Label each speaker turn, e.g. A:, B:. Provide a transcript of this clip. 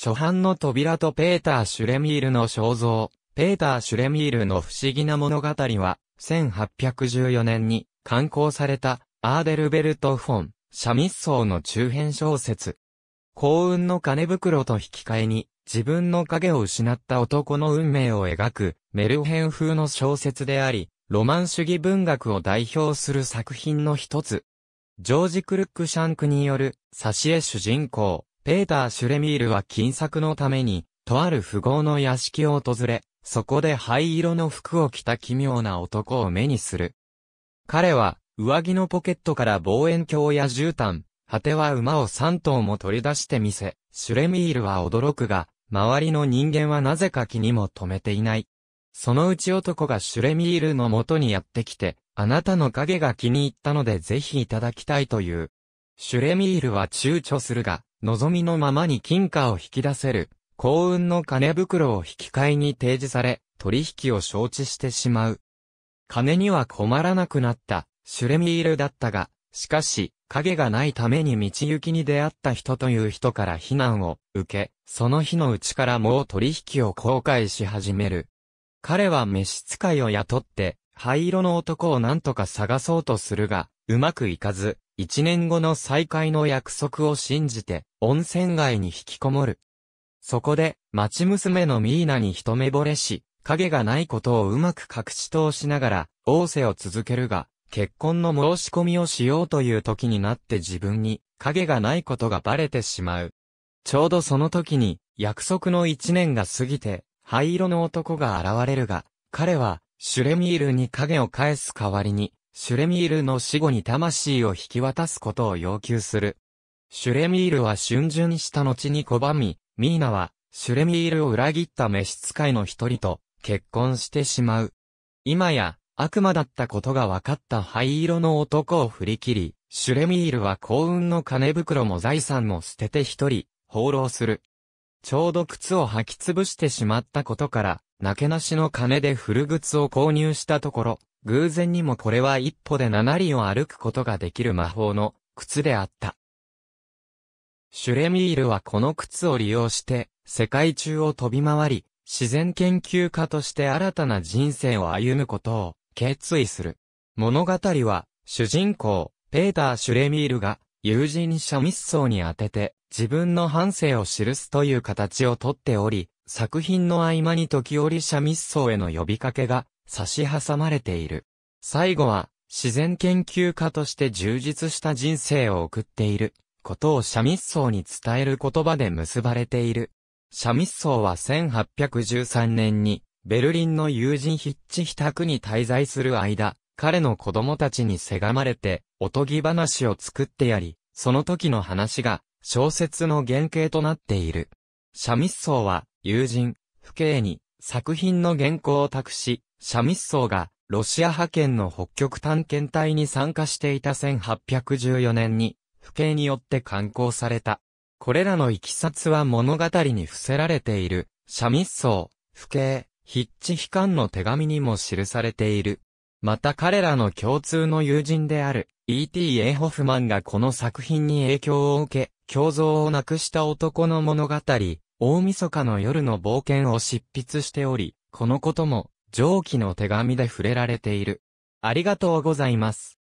A: 初版の扉とペーター・シュレミールの肖像、ペーター・シュレミールの不思議な物語は、1814年に刊行されたアーデルベルト・フォン、シャミッソーの中編小説。幸運の金袋と引き換えに、自分の影を失った男の運命を描く、メルヘン風の小説であり、ロマン主義文学を代表する作品の一つ。ジョージ・クルック・シャンクによる、挿絵主人公、ペーター・シュレミールは金作のために、とある富豪の屋敷を訪れ、そこで灰色の服を着た奇妙な男を目にする。彼は、上着のポケットから望遠鏡や絨毯、果ては馬を3頭も取り出してみせ、シュレミールは驚くが、周りの人間はなぜか気にも留めていない。そのうち男がシュレミールの元にやってきて、あなたの影が気に入ったのでぜひいただきたいという。シュレミールは躊躇するが、望みのままに金貨を引き出せる、幸運の金袋を引き換えに提示され、取引を承知してしまう。金には困らなくなった、シュレミールだったが、しかし、影がないために道行きに出会った人という人から非難を受け、その日のうちからもう取引を後悔し始める。彼は召使いを雇って、灰色の男を何とか探そうとするが、うまくいかず、一年後の再会の約束を信じて、温泉街に引きこもる。そこで、町娘のミーナに一目惚れし、影がないことをうまく隠し通しながら、王政を続けるが、結婚の申し込みをしようという時になって自分に、影がないことがバレてしまう。ちょうどその時に、約束の一年が過ぎて、灰色の男が現れるが、彼は、シュレミールに影を返す代わりに、シュレミールの死後に魂を引き渡すことを要求する。シュレミールは春巡した後に拒み、ミーナは、シュレミールを裏切った召使いの一人と結婚してしまう。今や、悪魔だったことが分かった灰色の男を振り切り、シュレミールは幸運の金袋も財産も捨てて一人、放浪する。ちょうど靴を履き潰してしまったことから、なけなしの金で古靴を購入したところ、偶然にもこれは一歩で七里を歩くことができる魔法の靴であった。シュレミールはこの靴を利用して、世界中を飛び回り、自然研究家として新たな人生を歩むことを決意する。物語は、主人公、ペーター・シュレミールが、友人シャッソーに当てて、自分の半生を記すという形をとっており、作品の合間に時折シャッソ奏への呼びかけが差し挟まれている。最後は、自然研究家として充実した人生を送っている、ことをシャッソ奏に伝える言葉で結ばれている。シャッソ奏は1813年に、ベルリンの友人ヒッチヒタクに滞在する間、彼の子供たちにせがまれて、おとぎ話を作ってやり、その時の話が、小説の原型となっている。シャッソ奏は、友人、父兄に作品の原稿を託し、シャミッソーがロシア派遣の北極探検隊に参加していた1814年に、父兄によって刊行された。これらの行きさは物語に伏せられている、シャミッソー、父兄、ヒッチ悲観の手紙にも記されている。また彼らの共通の友人である、E.T. エホフマンがこの作品に影響を受け、胸像をなくした男の物語、大晦日の夜の冒険を執筆しており、このことも、上記の手紙で触れられている。ありがとうございます。